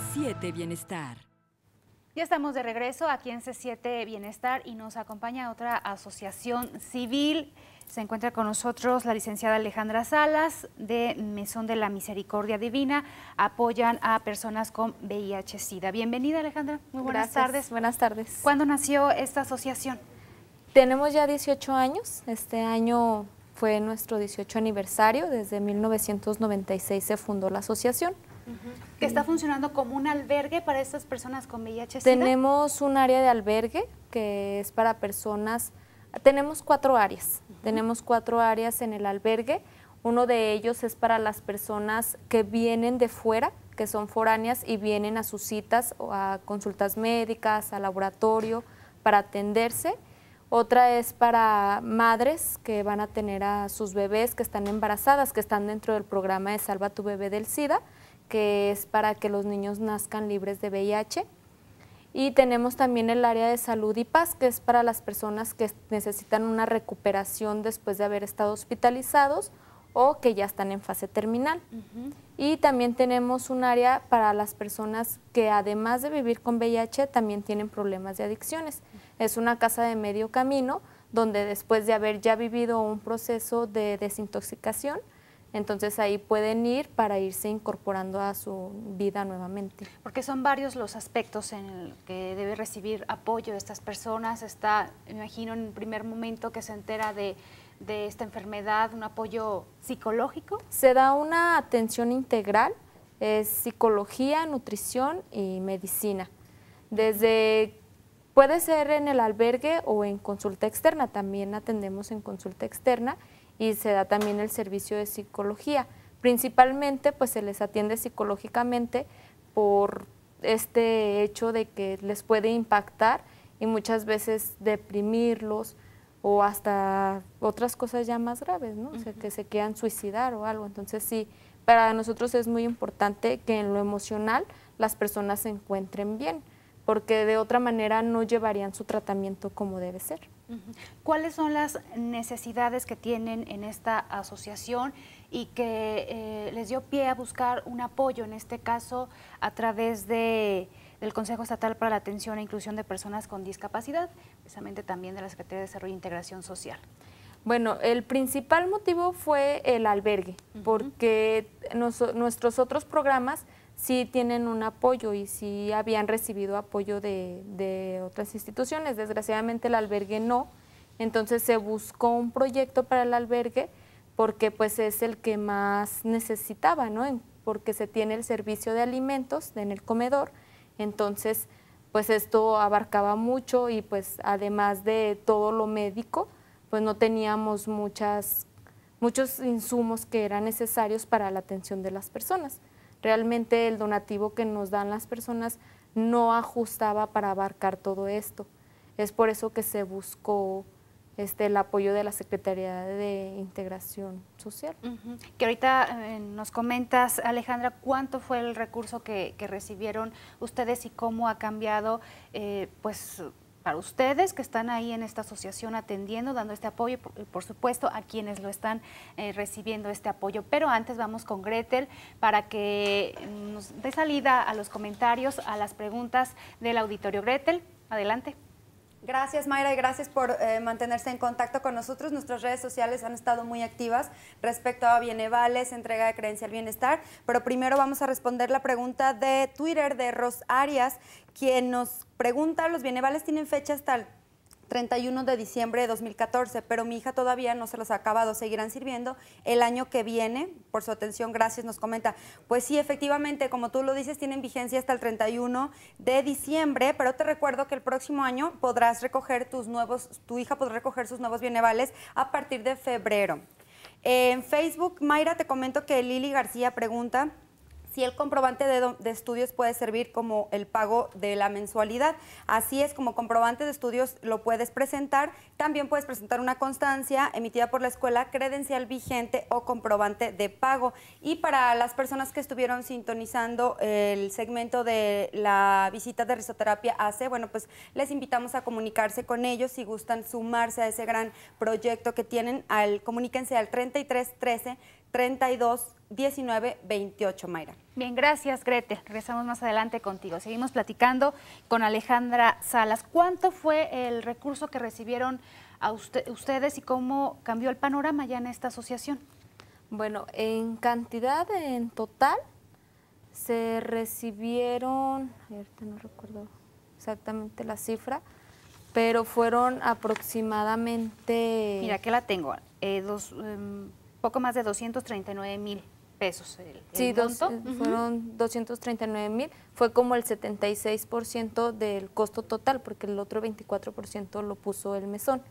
C7 Bienestar. Ya estamos de regreso aquí en C7 Bienestar y nos acompaña otra asociación civil. Se encuentra con nosotros la licenciada Alejandra Salas de Mesón de la Misericordia Divina. Apoyan a personas con VIH-Sida. Bienvenida Alejandra. Muy buenas tardes. Buenas tardes. ¿Cuándo nació esta asociación? Tenemos ya 18 años. Este año fue nuestro 18 aniversario. Desde 1996 se fundó la asociación que está funcionando como un albergue para estas personas con VIH. -Sida. Tenemos un área de albergue que es para personas, tenemos cuatro áreas, tenemos cuatro áreas en el albergue, uno de ellos es para las personas que vienen de fuera, que son foráneas y vienen a sus citas, o a consultas médicas, a laboratorio, para atenderse. Otra es para madres que van a tener a sus bebés que están embarazadas, que están dentro del programa de Salva tu bebé del SIDA que es para que los niños nazcan libres de VIH. Y tenemos también el área de salud y paz, que es para las personas que necesitan una recuperación después de haber estado hospitalizados o que ya están en fase terminal. Y también tenemos un área para las personas que además de vivir con VIH también tienen problemas de adicciones. Es una casa de medio camino donde después de haber ya vivido un proceso de desintoxicación, entonces ahí pueden ir para irse incorporando a su vida nuevamente. Porque son varios los aspectos en los que debe recibir apoyo de estas personas. Está, imagino, en el primer momento que se entera de, de esta enfermedad, un apoyo psicológico. Se da una atención integral, es psicología, nutrición y medicina. Desde puede ser en el albergue o en consulta externa, también atendemos en consulta externa y se da también el servicio de psicología. Principalmente pues se les atiende psicológicamente por este hecho de que les puede impactar y muchas veces deprimirlos o hasta otras cosas ya más graves, ¿no? O sea, que se quieran suicidar o algo. Entonces sí, para nosotros es muy importante que en lo emocional las personas se encuentren bien, porque de otra manera no llevarían su tratamiento como debe ser. ¿Cuáles son las necesidades que tienen en esta asociación y que eh, les dio pie a buscar un apoyo, en este caso a través de, del Consejo Estatal para la Atención e Inclusión de Personas con Discapacidad, precisamente también de la Secretaría de Desarrollo e Integración Social? Bueno, el principal motivo fue el albergue, porque nuestros otros programas sí tienen un apoyo y sí habían recibido apoyo de, otras instituciones. Desgraciadamente el albergue no, entonces se buscó un proyecto para el albergue porque pues es el que más necesitaba, ¿no? Porque se tiene el servicio de alimentos en el comedor, entonces pues esto abarcaba mucho y pues además de todo lo médico, pues no teníamos muchas, muchos insumos que eran necesarios para la atención de las personas. Realmente el donativo que nos dan las personas no ajustaba para abarcar todo esto. Es por eso que se buscó este, el apoyo de la Secretaría de Integración Social. Que ahorita eh, nos comentas, Alejandra, cuánto fue el recurso que, que recibieron ustedes y cómo ha cambiado, eh, pues ustedes que están ahí en esta asociación atendiendo, dando este apoyo y por, supuesto a quienes lo están eh, recibiendo este apoyo. Pero antes vamos con Gretel para que mm, nos dé salida a los comentarios, a las preguntas del auditorio. Gretel, adelante. Gracias Mayra y gracias por eh, mantenerse en contacto con nosotros. Nuestras redes sociales han estado muy activas respecto a bienevales, entrega de creencia al bienestar, pero primero vamos a responder la pregunta de Twitter de Ros Arias, quien nos pregunta, ¿los bienevales tienen fecha hasta el 31 de diciembre de 2014, pero mi hija todavía no se los ha acabado, seguirán sirviendo el año que viene. Por su atención, gracias, nos comenta. Pues sí, efectivamente, como tú lo dices, tienen vigencia hasta el 31 de diciembre, pero te recuerdo que el próximo año podrás recoger tus nuevos, tu hija podrá recoger sus nuevos bienevales a partir de febrero. En Facebook, Mayra, te comento que Lili García pregunta si el comprobante de, estudios puede servir como el pago de la mensualidad. Así es, como comprobante de estudios lo puedes presentar. También puedes presentar una constancia emitida por la escuela, credencial vigente o comprobante de pago. Y para las personas que estuvieron sintonizando el segmento de la visita de risoterapia AC, bueno, pues les invitamos a comunicarse con ellos si gustan sumarse a ese gran proyecto que tienen. Al, comuníquense al 3313. 32 19 28, Mayra. Bien, gracias, Grete. Regresamos más adelante contigo. Seguimos platicando con Alejandra Salas. ¿Cuánto fue el recurso que recibieron a ustedes y cómo cambió el panorama ya en esta asociación? Bueno, en cantidad, en total, se recibieron, ahorita no recuerdo exactamente la cifra, pero fueron aproximadamente... Mira, que la tengo, eh, dos, em, poco más de 239 mil pesos. El, sí, dos, eh, fueron 239 mil, fue como el 76% del costo total, porque el otro 24% lo puso el mesón.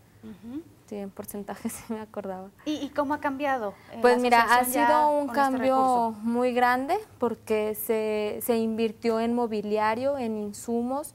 Sí, en porcentaje se me acordaba. ¿Y, y cómo ha cambiado? Eh, pues mira, ha sido un este cambio muy grande porque se, se invirtió en mobiliario, en insumos,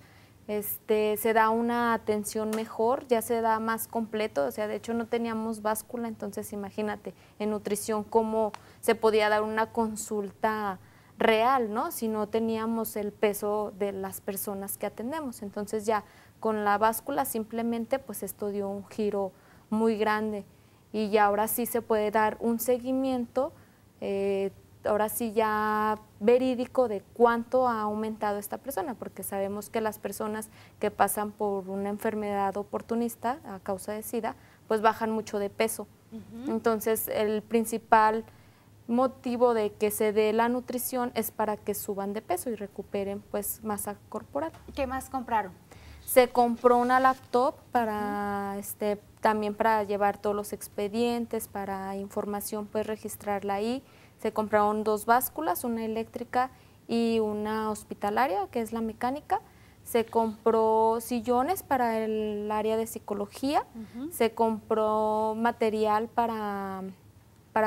este, se da una atención mejor, ya se da más completo, o sea, de hecho no teníamos báscula, entonces imagínate en nutrición cómo se podía dar una consulta real, ¿no? Si no teníamos el peso de las personas que atendemos. Entonces ya con la báscula simplemente pues esto dio un giro muy grande y ya ahora sí se puede dar un seguimiento eh, ahora sí ya verídico de cuánto ha aumentado esta persona, porque sabemos que las personas que pasan por una enfermedad oportunista a causa de SIDA, pues bajan mucho de peso. Entonces, el principal motivo de que se dé la nutrición es para que suban de peso y recuperen pues masa corporal. ¿Qué más compraron? Se compró una laptop para este también para llevar todos los expedientes, para información pues registrarla ahí. Se compraron dos básculas, una eléctrica y una hospitalaria, que es la mecánica. Se compró sillones para el área de psicología. Se compró material para,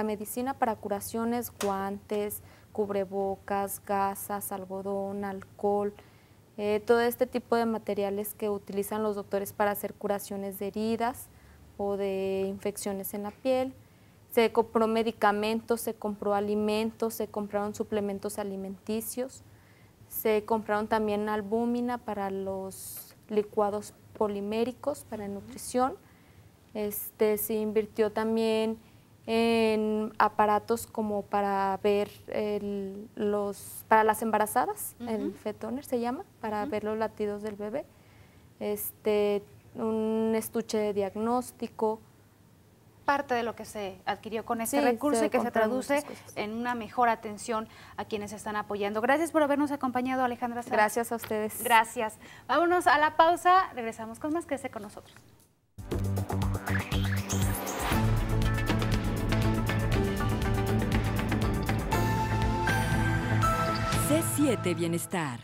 medicina, para curaciones, guantes, cubrebocas, gasas, algodón, alcohol. Eh, todo este tipo de materiales que utilizan los doctores para hacer curaciones de heridas o de infecciones en la piel. Se compró medicamentos, se compró alimentos, se compraron suplementos alimenticios, se compraron también albúmina para los licuados poliméricos para nutrición. Este, se invirtió también en aparatos como para ver los para las embarazadas, el fetoner se llama, para ver los latidos del bebé. Este, un estuche de diagnóstico, parte de lo que se adquirió con ese este recurso y que se traduce en una mejor atención a quienes están apoyando. Gracias por habernos acompañado, Alejandra. Gracias a ustedes. Gracias. Vámonos a la pausa. Regresamos con más. Quédese con nosotros. C7 Bienestar.